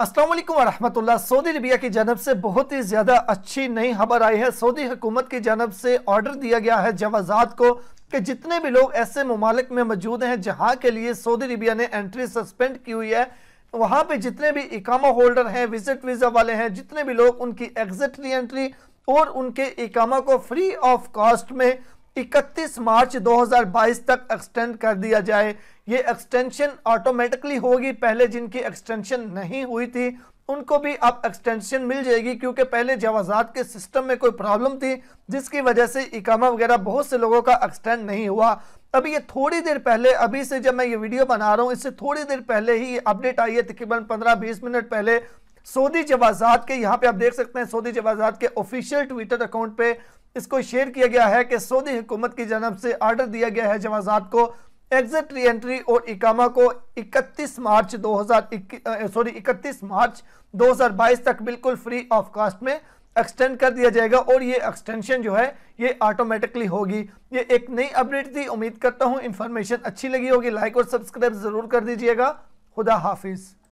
Aslam वरहमतुल्ला Saudi Arabia की जानब से बहुत ही ज़्यादा अच्छी नई खबर आई है सऊदी हुकूमत की जानब से ऑर्डर दिया गया है जवाजात को कि जितने भी लोग ऐसे ममालिक में मौजूद हैं जहाँ के लिए सऊदी अरबिया ने एंट्री सस्पेंड की हुई है वहाँ पे जितने भी इकामा होल्डर हैं विजिट वीज़ा वाले हैं जितने भी लोग उनकी एग्जिट री एंट्री और उनके इकामा को फ्री ऑफ कॉस्ट में 31 मार्च 2022 तक एक्सटेंड कर दिया जाए ये एक्सटेंशन ऑटोमेटिकली होगी पहले जिनकी एक्सटेंशन नहीं हुई थी उनको भी अब एक्सटेंशन मिल जाएगी क्योंकि पहले जवाजात के सिस्टम में कोई प्रॉब्लम थी जिसकी वजह से इकामा वगैरह बहुत से लोगों का एक्सटेंड नहीं हुआ अभी ये थोड़ी देर पहले अभी से जब मैं ये वीडियो बना रहा हूँ इससे थोड़ी देर पहले ही अपडेट आई है तकरीबन 15-20 मिनट पहले सऊदी जवाजात के यहाँ पे आप देख सकते हैं सऊदी जवाजात के ऑफिशियल ट्विटर अकाउंट पे इसको शेयर किया गया है कि सऊदी हुकूमत की जानब से आर्डर दिया गया है जवाजात को एग्जिट री एंट्री और इकामा को 31 मार्च 2021 सॉरी 31 मार्च 2022 तक बिल्कुल फ्री ऑफ कास्ट में एक्सटेंड कर दिया जाएगा और ये एक्सटेंशन जो है ये ऑटोमेटिकली होगी ये एक नई अपडेट थी उम्मीद करता हूँ इन्फॉर्मेशन अच्छी लगी होगी लाइक और सब्सक्राइब ज़रूर कर दीजिएगा खुदा हाफिज़